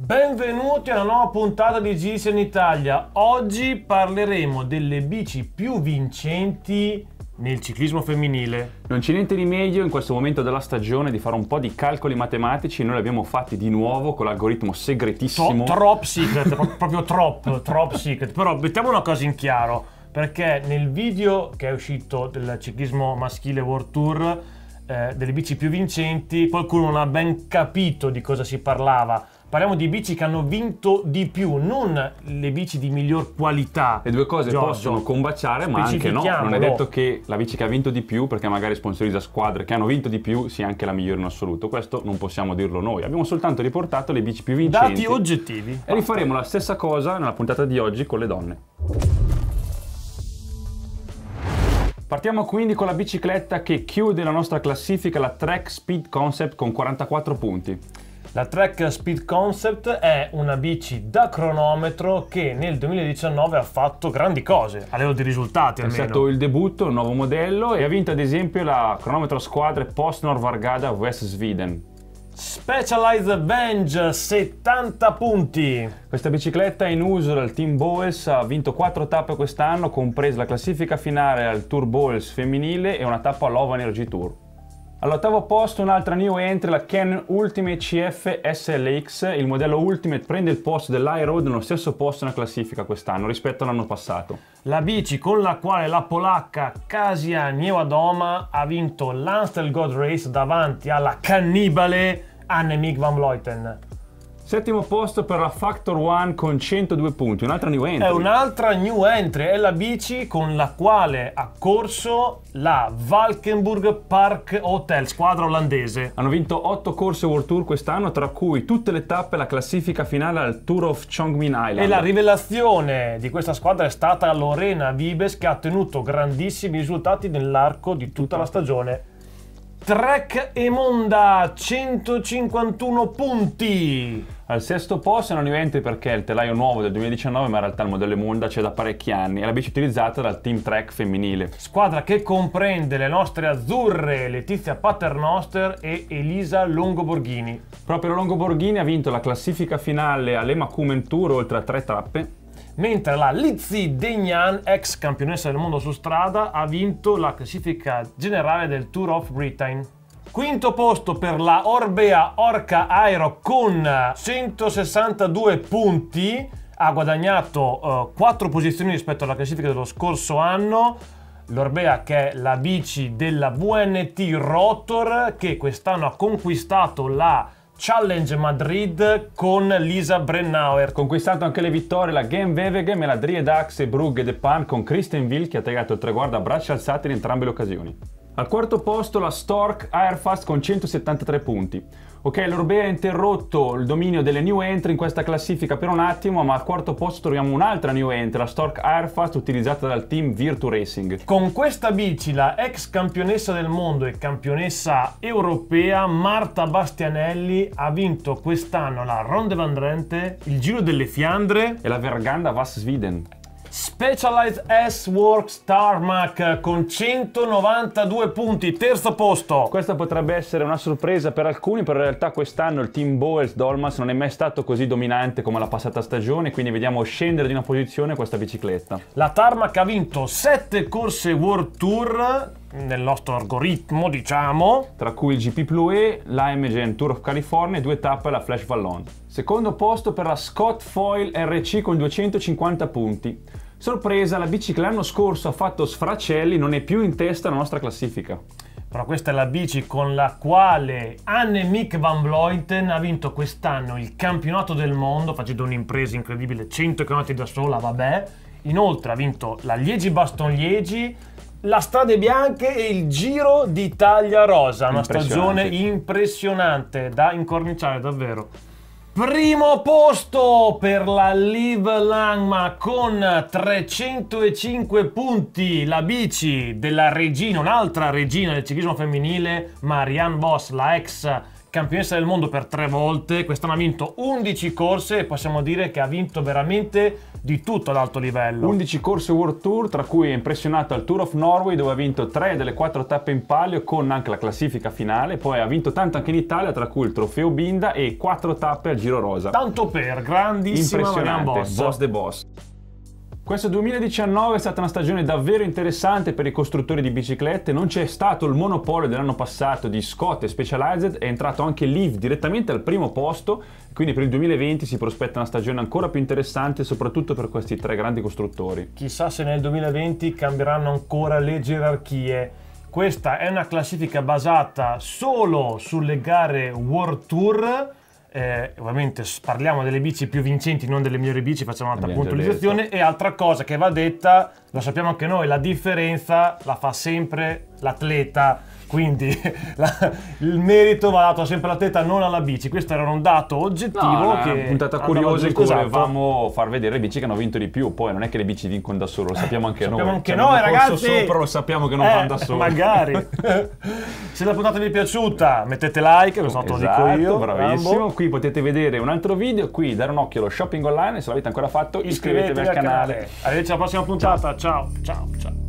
Benvenuti a una nuova puntata di GIS in Italia. Oggi parleremo delle bici più vincenti nel ciclismo femminile. Non c'è niente di meglio in questo momento della stagione di fare un po' di calcoli matematici. Noi li abbiamo fatti di nuovo con l'algoritmo segretissimo. Tro- trop secret, proprio troppo, trop secret. Però mettiamo una cosa in chiaro, perché nel video che è uscito del ciclismo maschile World Tour, eh, delle bici più vincenti, qualcuno non ha ben capito di cosa si parlava parliamo di bici che hanno vinto di più, non le bici di miglior qualità. Le due cose Giorgio. possono combaciare, ma anche no. Non è detto che la bici che ha vinto di più, perché magari sponsorizza squadre che hanno vinto di più, sia anche la migliore in assoluto. Questo non possiamo dirlo noi. Abbiamo soltanto riportato le bici più vincenti. Dati oggettivi. E rifaremo la stessa cosa nella puntata di oggi con le donne. Partiamo quindi con la bicicletta che chiude la nostra classifica, la Trek Speed Concept con 44 punti. La Trek Speed Concept è una bici da cronometro che nel 2019 ha fatto grandi cose, a livello di risultati almeno. È stato il debutto, un nuovo modello e ha vinto ad esempio la cronometro squadre post Vargada West Sweden. Specialized Venge 70 punti. Questa bicicletta in uso dal team Bowles, ha vinto 4 tappe quest'anno, compresa la classifica finale al Tour Bowles femminile e una tappa all'Ova Energy Tour. All'ottavo posto un'altra new entry, la Canon Ultimate CF SLX, il modello Ultimate prende il posto dell'iRoad nello stesso posto nella classifica quest'anno rispetto all'anno passato. La bici con la quale la polacca Kasia Niewiadoma ha vinto l'Anstel God Race davanti alla cannibale Annemiek van Vleuten. Settimo posto per la Factor One con 102 punti, un'altra new entry. È un'altra new entry, è la bici con la quale ha corso la Valkenburg Park Hotel, squadra olandese. Hanno vinto 8 corse World Tour quest'anno, tra cui tutte le tappe e la classifica finale al Tour of Chongmin Island. E la rivelazione di questa squadra è stata Lorena Vibes che ha ottenuto grandissimi risultati nell'arco di tutta la stagione. Trek e Monda 151 punti. Al sesto posto non diventi perché è il telaio nuovo del 2019, ma in realtà il modello Monda c'è da parecchi anni. È la bici utilizzata dal team Trek femminile. Squadra che comprende le nostre azzurre Letizia Paternoster e Elisa Longoborghini. Proprio Longoborghini ha vinto la classifica finale all'Emacumen Tour oltre a tre tappe mentre la Lizzy Degnan, ex campionessa del mondo su strada, ha vinto la classifica generale del Tour of Britain. Quinto posto per la Orbea Orca Aero con 162 punti, ha guadagnato eh, 4 posizioni rispetto alla classifica dello scorso anno. L'Orbea che è la bici della VNT Rotor che quest'anno ha conquistato la Challenge Madrid con Lisa Brennauer. conquistato anche le vittorie la Game Wevegem e la Driedax e Brugge de Pan con Christian Will che ha tagliato il traguardo a braccia alzate in entrambe le occasioni. Al quarto posto la Stork Airfast con 173 punti. Ok, l'Orbea ha interrotto il dominio delle new entry in questa classifica per un attimo, ma al quarto posto troviamo un'altra new entry, la Stork Airfast utilizzata dal team Virtu Racing. Con questa bici la ex campionessa del mondo e campionessa europea Marta Bastianelli ha vinto quest'anno la Ronde van Drenthe, il Giro delle Fiandre e la Verganda Vass Sweden. Specialized S-Works Tarmac con 192 punti, terzo posto. Questa potrebbe essere una sorpresa per alcuni, però in realtà quest'anno il team Bowles Dolmas non è mai stato così dominante come la passata stagione, quindi vediamo scendere di una posizione questa bicicletta. La Tarmac ha vinto 7 corse World Tour, nel nostro algoritmo, diciamo. Tra cui il GP Plue, l'AMGN Tour of California e due tappe alla Flash Vallon. Secondo posto per la Scott Foil RC con 250 punti. Sorpresa, la bici che l'anno scorso ha fatto sfracelli non è più in testa alla nostra classifica. Però questa è la bici con la quale Annemiek van Vleuten ha vinto quest'anno il campionato del mondo facendo un'impresa incredibile, 100 km da sola, vabbè. Inoltre ha vinto la Liegi-Baston-Liegi, la Strade Bianche e il Giro d'Italia Rosa, una stagione impressionante da incorniciare davvero. Primo posto per la Liv Langma con 305 punti, la bici della regina, un'altra regina del ciclismo femminile, Marianne Boss, la ex campionessa del mondo per tre volte, quest'anno ha vinto 11 corse e possiamo dire che ha vinto veramente di tutto ad alto livello. 11 corse World Tour, tra cui è impressionato al Tour of Norway dove ha vinto tre delle quattro tappe in palio con anche la classifica finale, poi ha vinto tanto anche in Italia tra cui il trofeo Binda e quattro tappe al Giro Rosa. Tanto per, grandissima Impressionante, boss. boss the boss. Questo 2019 è stata una stagione davvero interessante per i costruttori di biciclette, non c'è stato il monopolio dell'anno passato di Scott e Specialized, è entrato anche Liv direttamente al primo posto, quindi per il 2020 si prospetta una stagione ancora più interessante soprattutto per questi tre grandi costruttori. Chissà se nel 2020 cambieranno ancora le gerarchie. Questa è una classifica basata solo sulle gare World Tour eh, ovviamente parliamo delle bici più vincenti, non delle migliori bici, facciamo un'altra puntualizzazione. E altra cosa che va detta, lo sappiamo anche noi, la differenza la fa sempre l'atleta, quindi la, il merito va dato sempre all'atleta, non alla bici. Questo era un dato oggettivo. No, che una puntata curiosa in cui esatto. volevamo far vedere le bici che hanno vinto di più. Poi non è che le bici vincono da solo, lo eh, sappiamo anche sappiamo noi. Anche cioè, noi, ragazzi. Sopra, lo sappiamo che non eh, vanno da solo. Magari. Se la puntata vi è piaciuta, mettete like, questo esatto, lo dico esatto, io. Bravissimo. Rambo. Qui potete vedere un altro video. Qui dare un occhio allo shopping online. Se l'avete ancora fatto, iscrivetevi, iscrivetevi al, al canale. canale. Arrivederci alla prossima puntata. ciao, ciao. ciao. ciao.